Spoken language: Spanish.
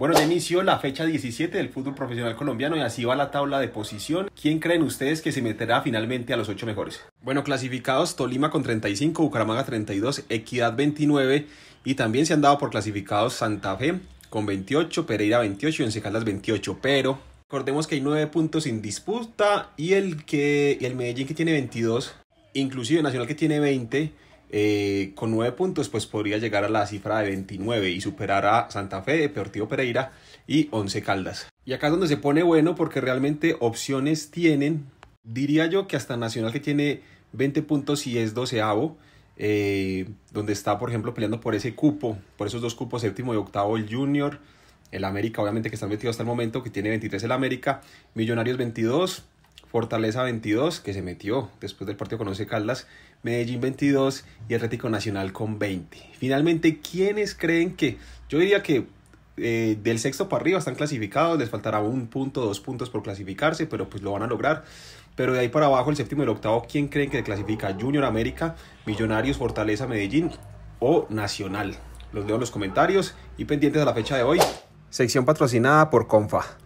Bueno, ya inició la fecha 17 del fútbol profesional colombiano y así va la tabla de posición. ¿Quién creen ustedes que se meterá finalmente a los ocho mejores? Bueno, clasificados Tolima con 35, Bucaramanga 32, Equidad 29 y también se han dado por clasificados Santa Fe con 28, Pereira 28 y Once 28, pero recordemos que hay 9 puntos sin disputa y el que y el Medellín que tiene 22, inclusive Nacional que tiene 20 eh, con 9 puntos pues podría llegar a la cifra de 29 y superar a Santa Fe, Deportivo Pereira y Once Caldas. Y acá es donde se pone bueno porque realmente opciones tienen, diría yo que hasta Nacional que tiene 20 puntos y es doceavo, eh, donde está por ejemplo peleando por ese cupo, por esos dos cupos, séptimo y octavo el Junior, el América obviamente que está metidos hasta el momento, que tiene 23 el América, Millonarios 22, Fortaleza 22, que se metió después del partido con 11 Caldas, Medellín 22 y Atlético Nacional con 20. Finalmente, ¿quiénes creen que? Yo diría que eh, del sexto para arriba están clasificados, les faltará un punto, dos puntos por clasificarse, pero pues lo van a lograr. Pero de ahí para abajo, el séptimo y el octavo, ¿quién creen que clasifica? Junior América, Millonarios, Fortaleza, Medellín o Nacional. Los leo en los comentarios y pendientes a la fecha de hoy. Sección patrocinada por Confa.